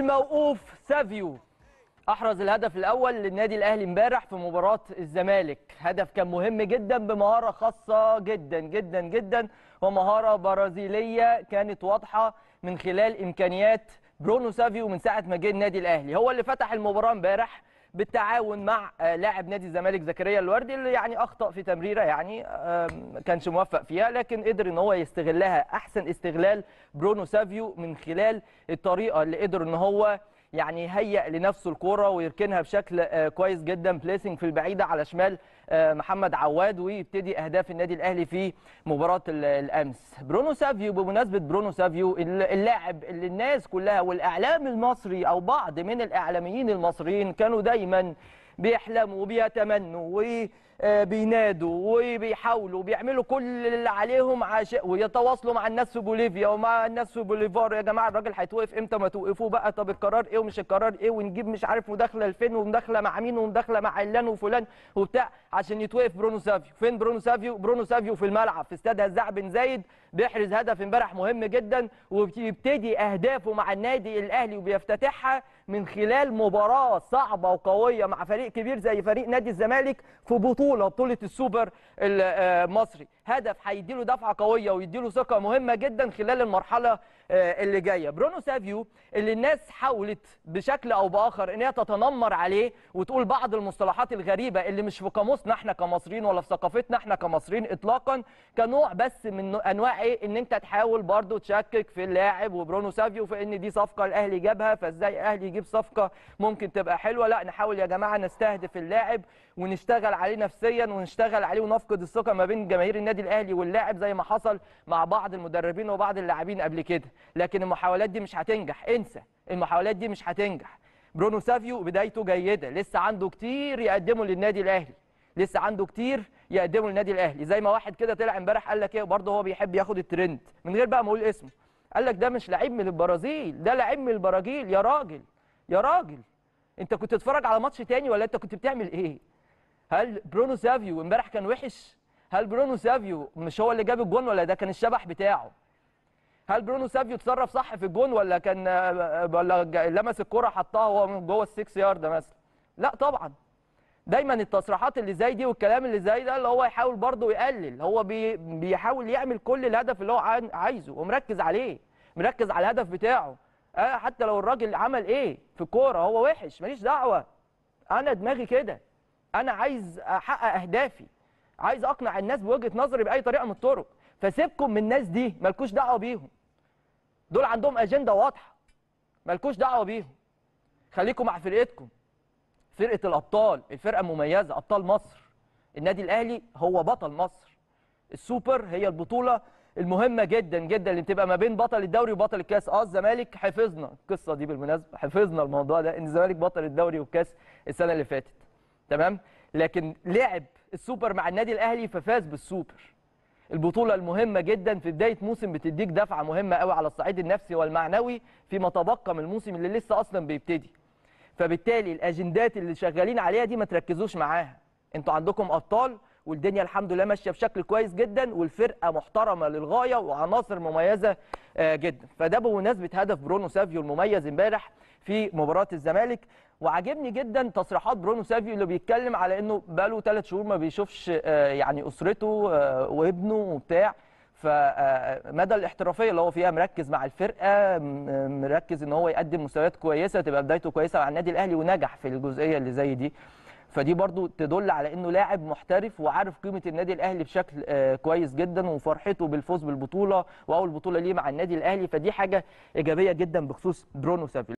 الموقوف سافيو احرز الهدف الاول للنادي الاهلي امبارح في مباراه الزمالك هدف كان مهم جدا بمهاره خاصه جدا جدا جدا ومهاره برازيليه كانت واضحه من خلال امكانيات برونو سافيو من ساعه ما جه النادي الاهلي هو اللي فتح المباراه امبارح بالتعاون مع آه، لاعب نادي الزمالك زكريا الوردي اللي يعني اخطا في تمريره يعني ما كانش موفق فيها لكن قدر ان هو يستغلها احسن استغلال برونو سافيو من خلال الطريقه اللي قدر ان هو يعني يهيئ لنفسه الكوره ويركنها بشكل آه، كويس جدا بليسنج في البعيده على شمال آه، محمد عواد ويبتدي اهداف النادي الاهلي في مباراه الامس برونو سافيو بمناسبه برونو سافيو اللاعب اللي الناس كلها والاعلام المصري او بعض من الاعلاميين المصريين كانوا دايما بيحلموا وبيتمنوا آه، بينادوا وبيحاولوا وبيعملوا كل اللي عليهم عشان ويتواصلوا مع الناس في بوليفيا ومع الناس في بوليفار يا جماعه الراجل هيتوقف امتى ما توقفوه بقى طب القرار ايه ومش القرار ايه ونجيب مش عارف مداخله لفين ومداخله مع مين ومداخله مع علان وفلان وبتاع عشان يتوقف برونو سافيو فين برونو سافيو برونو سافيو في الملعب في استاد هزاع بن زايد بيحرز هدف امبارح مهم جدا وبيبتدي اهدافه مع النادي الاهلي وبيفتتحها من خلال مباراه صعبه وقويه مع فريق كبير زي فريق نادي الزمالك في بطوله بطوله بطوله السوبر المصري آه، هدف هيديله دفعه قويه ويديله ثقه مهمه جدا خلال المرحله آه، اللي جايه برونو سافيو اللي الناس حاولت بشكل او باخر ان هي تتنمر عليه وتقول بعض المصطلحات الغريبه اللي مش في قاموسنا احنا كمصريين ولا في ثقافتنا احنا كمصريين اطلاقا كنوع بس من انواع ايه ان انت تحاول برضو تشكك في اللاعب وبرونو سافيو في ان دي صفقه الاهلي جابها فازاي الاهلي يجيب صفقه ممكن تبقى حلوه لا نحاول يا جماعه نستهدف اللاعب ونشتغل عليه نفسيا نفسيا ونشتغل عليه ونفقد الثقه ما بين جماهير النادي الاهلي واللاعب زي ما حصل مع بعض المدربين وبعض اللاعبين قبل كده لكن المحاولات دي مش هتنجح انسى المحاولات دي مش هتنجح برونو سافيو بدايته جيده لسه عنده كتير يقدمه للنادي الاهلي لسه عنده كتير يقدمه للنادي الاهلي زي ما واحد كده طلع امبارح قال لك ايه برضه هو بيحب ياخد الترند من غير بقى ما اقول اسمه قال لك ده مش لعيب من البرازيل ده لعيب من البراجيل يا راجل يا راجل انت كنت تتفرج على ماتش تاني ولا انت كنت بتعمل ايه هل برونو سافيو امبارح كان وحش هل برونو سافيو مش هو اللي جاب الجون ولا ده كان الشبح بتاعه هل برونو سافيو اتصرف صح في الجون ولا كان ولا لمس الكره حطها وهو من جوه السكس يارد مثلا لا طبعا دايما التصريحات اللي زي دي والكلام اللي زي ده اللي هو يحاول برضه يقلل هو بي بيحاول يعمل كل الهدف اللي هو عايزه ومركز عليه مركز على الهدف بتاعه آه، حتى لو الراجل عمل ايه في الكوره هو وحش ماليش دعوه انا دماغي كده انا عايز احقق اهدافي عايز اقنع الناس بوجهه نظري باي طريقه من الطرق فسيبكم من الناس دي مالكوش دعوه بيهم دول عندهم اجنده واضحه مالكوش دعوه بيهم خليكم مع فرقتكم فرقه الابطال الفرقه المميزه ابطال مصر النادي الاهلي هو بطل مصر السوبر هي البطوله المهمه جدا جدا اللي بتبقى ما بين بطل الدوري وبطل الكاس اه الزمالك حفظنا القصه دي بالمناسبه حفظنا الموضوع ده ان الزمالك بطل الدوري والكاس السنه اللي فاتت تمام لكن لعب السوبر مع النادي الاهلي ففاز بالسوبر البطوله المهمه جدا في بدايه موسم بتديك دفعه مهمه قوي على الصعيد النفسي والمعنوي فيما تبقى من الموسم اللي لسه اصلا بيبتدي فبالتالي الاجندات اللي شغالين عليها دي ما تركزوش معاها انتوا عندكم ابطال والدنيا الحمد لله ماشيه بشكل كويس جدا والفرقه محترمه للغايه وعناصر مميزه آه، جدا فده بمناسبه هدف برونو سافيو المميز امبارح في مباراه الزمالك وعاجبني جدا تصريحات برونو سافيو اللي بيتكلم على انه بقاله ثلاث شهور ما بيشوفش آه، يعني اسرته آه، وابنه وبتاع فمدى الاحترافيه اللي هو فيها مركز مع الفرقه مركز ان هو يقدم مستويات كويسه تبقى بدايته كويسه مع النادي الاهلي ونجح في الجزئيه اللي زي دي فدي برضو تدل على انه لاعب محترف وعارف قيمه النادي الاهلي بشكل آه، كويس جدا وفرحته بالفوز بالبطوله واول بطوله ليه مع النادي الاهلي فدي حاجه ايجابيه جدا بخصوص برونو سافيل